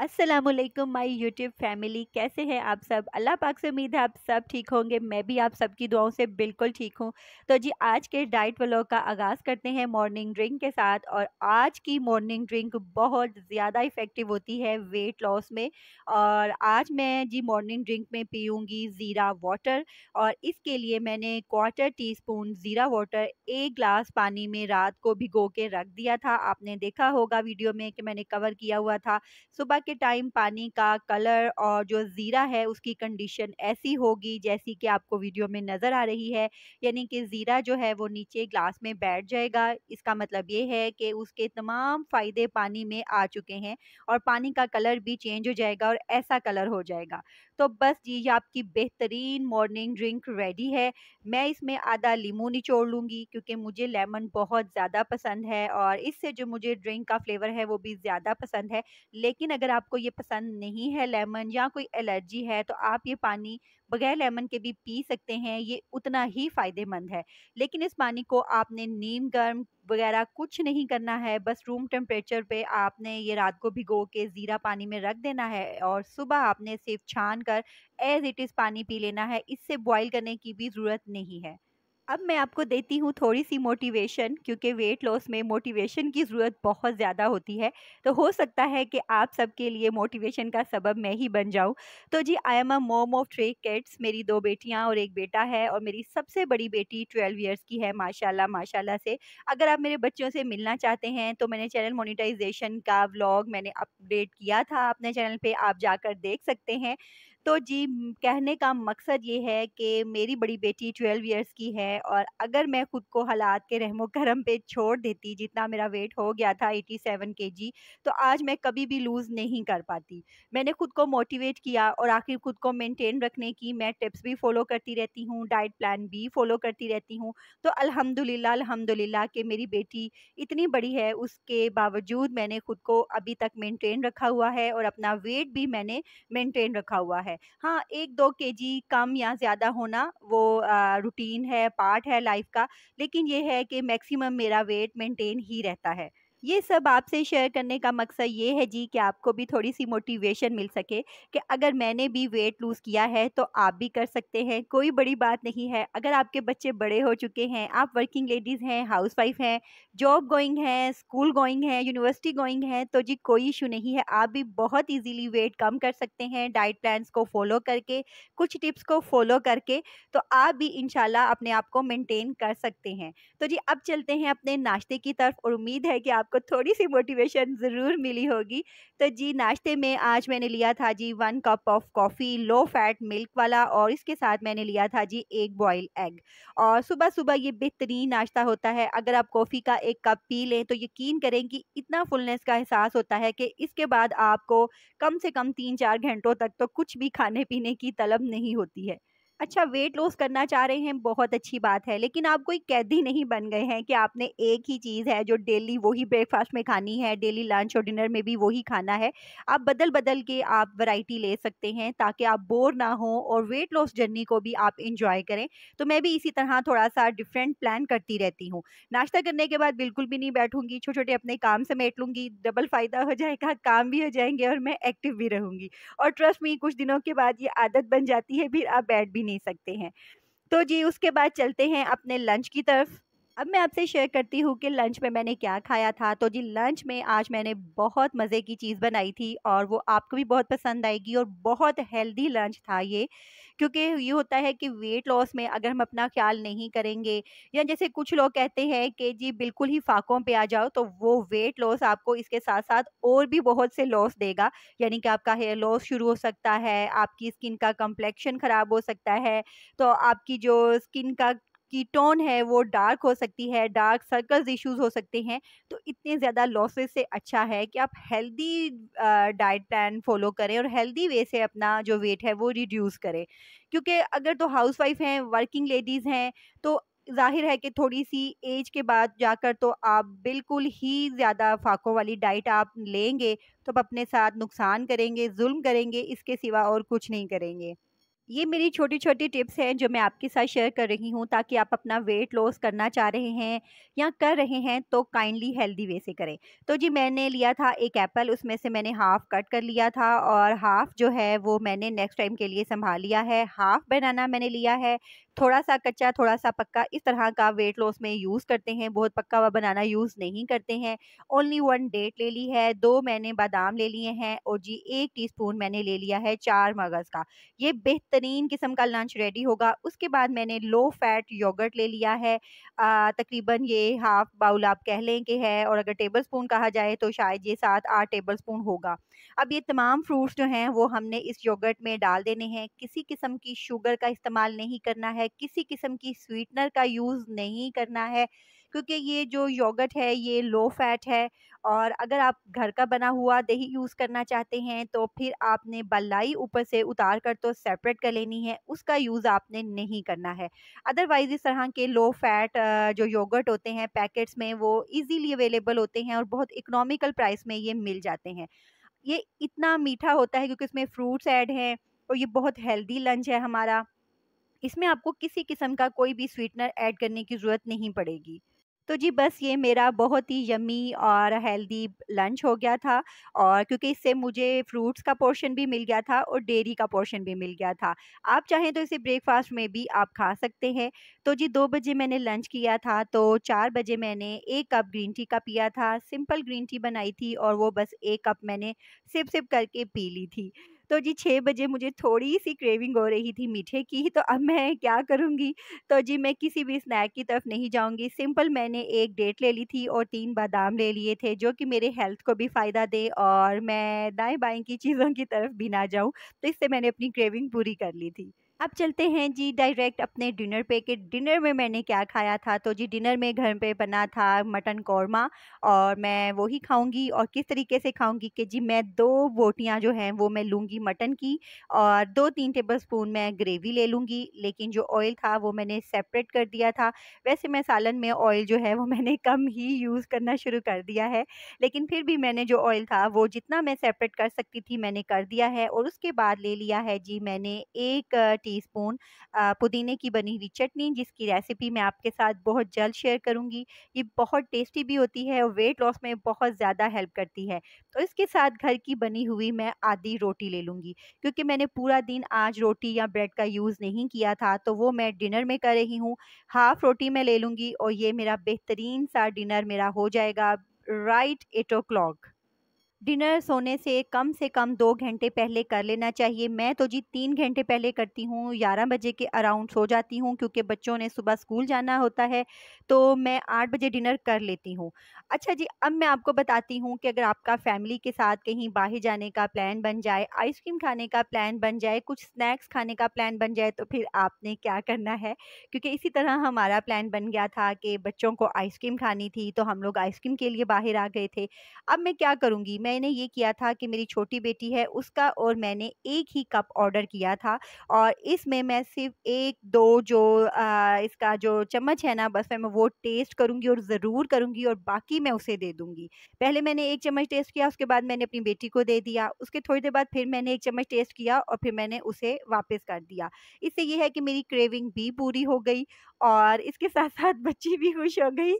Aslam my YouTube family कैसे हैं आप सब अल्लाह पाक से उम्मीद है आप सब ठीक होंगे मैं भी आप सबकी दुआओं से बिल्कुल ठीक हूँ तो जी आज के डाइट व्लॉग का आगाज़ करते हैं मॉर्निंग ड्रिंक के साथ और आज की मॉर्निंग ड्रिंक बहुत ज़्यादा इफ़ेक्टिव होती है वेट लॉस में और आज मैं जी मॉर्निंग ड्रिंक में पीऊँगी ज़ीरा वाटर और इसके लिए मैंने क्वार्टर टी स्पून ज़ीरा वाटर एक ग्लास पानी में रात को भिगो के रख दिया था आपने देखा होगा वीडियो में कि मैंने कवर किया हुआ था सुबह के टाइम पानी का कलर और जो ज़ीरा है उसकी कंडीशन ऐसी होगी जैसी कि आपको वीडियो में नज़र आ रही है यानी कि ज़ीरा जो है वो नीचे ग्लास में बैठ जाएगा इसका मतलब ये है कि उसके तमाम फ़ायदे पानी में आ चुके हैं और पानी का कलर भी चेंज हो जाएगा और ऐसा कलर हो जाएगा तो बस जी ये आपकी बेहतरीन मॉर्निंग ड्रिंक रेडी है मैं इसमें आधा लीमू निचोड़ लूँगी क्योंकि मुझे लेमन बहुत ज़्यादा पसंद है और इससे जो मुझे ड्रिंक का फ्लेवर है वो भी ज़्यादा पसंद है लेकिन अगर आपको ये पसंद नहीं है लेमन या कोई एलर्जी है तो आप ये पानी बगैर लेमन के भी पी सकते हैं ये उतना ही फ़ायदेमंद है लेकिन इस पानी को आपने नीम गर्म वगैरह कुछ नहीं करना है बस रूम टेम्परेचर पे आपने ये रात को भिगो के ज़ीरा पानी में रख देना है और सुबह आपने सिर्फ छान कर एज इट इज़ पानी पी लेना है इससे बॉयल करने की भी ज़रूरत नहीं है अब मैं आपको देती हूँ थोड़ी सी मोटिवेशन क्योंकि वेट लॉस में मोटिवेशन की ज़रूरत बहुत ज़्यादा होती है तो हो सकता है कि आप सबके लिए मोटिवेशन का सबब मैं ही बन जाऊँ तो जी आई एम अ मोम ऑफ थ्री किड्स मेरी दो बेटियाँ और एक बेटा है और मेरी सबसे बड़ी बेटी ट्वेल्व ईयर्स की है माशाला माशाला से अगर आप मेरे बच्चों से मिलना चाहते हैं तो मैंने चैनल मोनिटाइजेशन का व्लॉग मैंने अपडेट किया था अपने चैनल पर आप जाकर देख सकते हैं तो जी कहने का मकसद ये है कि मेरी बड़ी बेटी ट्वेल्व ईयर्स की है और अगर मैं ख़ुद को हालात के रहमो करम पे छोड़ देती जितना मेरा वेट हो गया था एटी सेवन के जी तो आज मैं कभी भी लूज़ नहीं कर पाती मैंने ख़ुद को मोटिवेट किया और आखिर ख़ुद को मेनटेन रखने की मैं टिप्स भी फॉलो करती रहती हूँ डाइट प्लान भी फॉलो करती रहती हूँ तो अलहमदिल्ला अलहमदिल्ला कि मेरी बेटी इतनी बड़ी है उसके बावजूद मैंने ख़ुद को अभी तक मेनटेन रखा हुआ है और अपना वेट भी मैंने मेनटेन रखा हुआ है है हाँ एक दो के जी कम या ज़्यादा होना वो रूटीन है पार्ट है लाइफ का लेकिन ये है कि मैक्सिमम मेरा वेट मेंटेन ही रहता है ये सब आपसे शेयर करने का मकसद ये है जी कि आपको भी थोड़ी सी मोटिवेशन मिल सके कि अगर मैंने भी वेट लूज़ किया है तो आप भी कर सकते हैं कोई बड़ी बात नहीं है अगर आपके बच्चे बड़े हो चुके हैं आप वर्किंग लेडीज़ हैं हाउस वाइफ हैं जॉब गोइंग हैं स्कूल गोइंग हैं यूनिवर्सिटी गोइंग हैं तो जी कोई इशू नहीं है आप भी बहुत ईजीली वेट कम कर सकते हैं डाइट प्लान्स को फॉलो करके कुछ टिप्स को फॉलो करके तो आप भी इन अपने आप को मेनटेन कर सकते हैं तो जी अब चलते हैं अपने नाश्ते की तरफ और उम्मीद है कि आप आपको थोड़ी सी मोटिवेशन ज़रूर मिली होगी तो जी नाश्ते में आज मैंने लिया था जी one cup of coffee low fat milk वाला और इसके साथ मैंने लिया था जी एक बॉयल एग और सुबह सुबह ये बेहतरीन नाश्ता होता है अगर आप कॉफ़ी का एक कप पी लें तो यकीन करें कि इतना फुलनेस का एहसास होता है कि इसके बाद आपको कम से कम तीन चार घंटों तक तो कुछ भी खाने पीने की तलब नहीं होती है अच्छा वेट लॉस करना चाह रहे हैं बहुत अच्छी बात है लेकिन आप कोई कैदी नहीं बन गए हैं कि आपने एक ही चीज़ है जो डेली वही ब्रेकफास्ट में खानी है डेली लंच और डिनर में भी वही खाना है आप बदल बदल के आप वैरायटी ले सकते हैं ताकि आप बोर ना हो और वेट लॉस जर्नी को भी आप इंजॉय करें तो मैं भी इसी तरह थोड़ा सा डिफरेंट प्लान करती रहती हूँ नाश्ता करने के बाद बिल्कुल भी नहीं बैठूंगी छोटे छोटे अपने काम समेट लूँगी डबल फ़ायदा हो जाएगा काम भी हो जाएंगे और मैं एक्टिव भी रहूँगी और ट्रस्ट में कुछ दिनों के बाद ये आदत बन जाती है फिर आप बैठ भी नहीं सकते हैं तो जी उसके बाद चलते हैं अपने लंच की तरफ अब मैं आपसे शेयर करती हूँ कि लंच में मैंने क्या खाया था तो जी लंच में आज मैंने बहुत मज़े की चीज़ बनाई थी और वो आपको भी बहुत पसंद आएगी और बहुत हेल्दी लंच था ये क्योंकि ये होता है कि वेट लॉस में अगर हम अपना ख्याल नहीं करेंगे या जैसे कुछ लोग कहते हैं कि जी बिल्कुल ही फाकों पे आ जाओ तो वो वेट लॉस आपको इसके साथ साथ और भी बहुत से लॉस देगा यानी कि आपका हेयर लॉस शुरू हो सकता है आपकी स्किन का कम्प्लेक्शन ख़राब हो सकता है तो आपकी जो स्किन का की टोन है वो डार्क हो सकती है डार्क सर्कल्स इश्यूज हो सकते हैं तो इतने ज़्यादा लॉसेस से अच्छा है कि आप हेल्दी डाइट प्लान फॉलो करें और हेल्दी वे से अपना जो वेट है वो रिड्यूस करें क्योंकि अगर तो हाउस वाइफ हैं वर्किंग लेडीज़ हैं तो जाहिर है कि थोड़ी सी एज के बाद जाकर तो आप बिल्कुल ही ज़्यादा फाकों वाली डाइट आप लेंगे तो आप अपने साथ नुकसान करेंगे जुल्म करेंगे इसके सिवा और कुछ नहीं करेंगे ये मेरी छोटी छोटी टिप्स हैं जो मैं आपके साथ शेयर कर रही हूँ ताकि आप अपना वेट लॉस करना चाह रहे हैं या कर रहे हैं तो काइंडली हेल्दी वे से करें तो जी मैंने लिया था एक एप्पल उसमें से मैंने हाफ़ कट कर लिया था और हाफ़ जो है वो मैंने नेक्स्ट टाइम के लिए संभाल लिया है हाफ़ बनाना मैंने लिया है थोड़ा सा कच्चा थोड़ा सा पक्का इस तरह का वेट लॉस में यूज़ करते हैं बहुत पक्का हुआ बनाना यूज़ नहीं करते हैं ओनली वन डेट ले ली है दो मैंने बादाम ले लिए हैं और जी एक टीस्पून मैंने ले लिया है चार मगज़ का ये बेहतर बेहतरीन किस्म का लंच रेडी होगा उसके बाद मैंने लो फैट योगर्ट ले लिया है तकरीबन ये हाफ बाउल आप कह लें कि है और अगर टेबल स्पून कहा जाए तो शायद ये सात आठ टेबल स्पून होगा अब ये तमाम फ्रूट्स जो हैं वो हमने इस योगर्ट में डाल देने हैं किसी किस्म की शुगर का इस्तेमाल नहीं करना है किसी किस्म की स्वीटनर का यूज़ नहीं करना है क्योंकि ये जो योगर्ट है ये लो फैट है और अगर आप घर का बना हुआ दही यूज़ करना चाहते हैं तो फिर आपने बल्लाई ऊपर से उतार कर तो सेपरेट कर लेनी है उसका यूज़ आपने नहीं करना है अदरवाइज़ इस तरह के लो फैट जो योगर्ट होते हैं पैकेट्स में वो इजीली अवेलेबल होते हैं और बहुत इकोनॉमिकल प्राइस में ये मिल जाते हैं ये इतना मीठा होता है क्योंकि इसमें फ्रूट्स ऐड हैं और ये बहुत हेल्दी लंच है हमारा इसमें आपको किसी किस्म का कोई भी स्वीटनर ऐड करने की ज़रूरत नहीं पड़ेगी तो जी बस ये मेरा बहुत ही यमी और हेल्दी लंच हो गया था और क्योंकि इससे मुझे फ्रूट्स का पोर्शन भी मिल गया था और डेयरी का पोर्शन भी मिल गया था आप चाहें तो इसे ब्रेकफास्ट में भी आप खा सकते हैं तो जी दो बजे मैंने लंच किया था तो चार बजे मैंने एक कप ग्रीन टी का पिया था सिंपल ग्रीन टी बनाई थी और वो बस एक कप मैंने सिप सिप करके पी ली थी तो जी छः बजे मुझे थोड़ी सी क्रेविंग हो रही थी मीठे की तो अब मैं क्या करूँगी तो जी मैं किसी भी स्नैक की तरफ नहीं जाऊँगी सिंपल मैंने एक डेट ले ली थी और तीन बादाम ले लिए थे जो कि मेरे हेल्थ को भी फ़ायदा दे और मैं दाएँ बाएँ की चीज़ों की तरफ भी ना जाऊँ तो इससे मैंने अपनी क्रेविंग पूरी कर ली थी अब चलते हैं जी डायरेक्ट अपने डिनर पे कि डिनर में मैंने क्या खाया था तो जी डिनर में घर पे बना था मटन कौरमा और मैं वही खाऊंगी और किस तरीके से खाऊंगी कि जी मैं दो बोटियाँ जो हैं वो मैं लूँगी मटन की और दो तीन टेबल स्पून मैं ग्रेवी ले लूँगी लेकिन जो ऑयल था वो मैंने सेपरेट कर दिया था वैसे मैं सालन में ऑयल जो है वो मैंने कम ही यूज़ करना शुरू कर दिया है लेकिन फिर भी मैंने जो ऑयल था वो जितना मैं सेपरेट कर सकती थी मैंने कर दिया है और उसके बाद ले लिया है जी मैंने एक टीस्पून पुदीने की बनी हुई चटनी जिसकी रेसिपी मैं आपके साथ बहुत जल्द शेयर करूँगी ये बहुत टेस्टी भी होती है और वेट लॉस में बहुत ज़्यादा हेल्प करती है तो इसके साथ घर की बनी हुई मैं आधी रोटी ले लूँगी क्योंकि मैंने पूरा दिन आज रोटी या ब्रेड का यूज़ नहीं किया था तो वो मैं डिनर में कर रही हूँ हाफ़ रोटी मैं ले लूँगी और ये मेरा बेहतरीन सा डिनर मेरा हो जाएगा right eight o'clock dinner सोने से कम से कम दो घंटे पहले कर लेना चाहिए मैं तो जी तीन घंटे पहले करती हूँ ग्यारह बजे के अराउंड सो जाती हूँ क्योंकि बच्चों ने सुबह स्कूल जाना होता है तो मैं आठ बजे डिनर कर लेती हूँ अच्छा जी अब मैं आपको बताती हूँ कि अगर आपका फैमिली के साथ कहीं बाहर जाने का प्लान बन जाए आइसक्रीम खाने का प्लान बन जाए कुछ स्नैक्स खाने का प्लान बन जाए तो फिर आपने क्या करना है क्योंकि इसी तरह हमारा प्लान बन गया था कि बच्चों को आइसक्रीम खानी थी तो हम लोग आइसक्रीम के लिए बाहर आ गए थे अब मैं क्या करूँगी मैं मैंने ये किया था कि मेरी छोटी बेटी है उसका और मैंने एक ही कप ऑर्डर किया था और इसमें मैं सिर्फ एक दो जो आ, इसका जो चम्मच है ना बस मैं वो टेस्ट करूँगी और ज़रूर करूँगी और बाकी मैं उसे दे दूँगी पहले मैंने एक चम्मच टेस्ट किया उसके बाद मैंने अपनी बेटी को दे दिया उसके थोड़ी देर बाद फिर मैंने एक चम्मच टेस्ट किया और फिर मैंने उसे वापस कर दिया इससे यह है कि मेरी क्रेविंग भी पूरी हो गई और इसके साथ साथ बच्ची भी खुश हो गई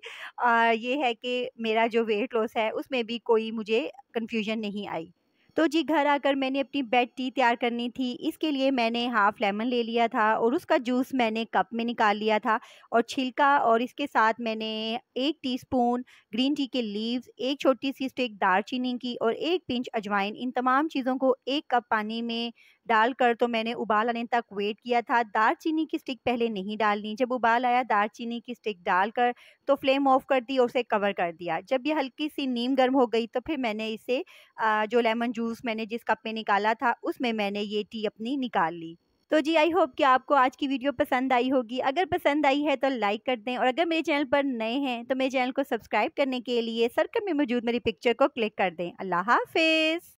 और ये है कि मेरा जो वेट लॉस है उसमें भी कोई मुझे कन्फ्यूजन नहीं आई तो जी घर आकर मैंने अपनी बेड टी तैयार करनी थी इसके लिए मैंने हाफ़ लेमन ले लिया था और उसका जूस मैंने कप में निकाल लिया था और छिलका और इसके साथ मैंने एक टीस्पून ग्रीन टी के लीव्स एक छोटी सी स्टिक दार की और एक पिंच अजवाइन इन तमाम चीज़ों को एक कप पानी में डालकर तो मैंने उबाल आने तक वेट किया था चीनी की स्टिक पहले नहीं डालनी जब उबाल आया चीनी की स्टिक डालकर तो फ्लेम ऑफ कर दी और उसे कवर कर दिया जब ये हल्की सी नीम गर्म हो गई तो फिर मैंने इसे जो लेमन जूस मैंने जिस कप में निकाला था उसमें मैंने ये टी अपनी निकाल ली तो जी आई होप कि आपको आज की वीडियो पसंद आई होगी अगर पसंद आई है तो लाइक कर दें और अगर मेरे चैनल पर नए हैं तो मेरे चैनल को सब्सक्राइब करने के लिए सर्कल में मौजूद मेरी पिक्चर को क्लिक कर दें अल्लाह हाफिज़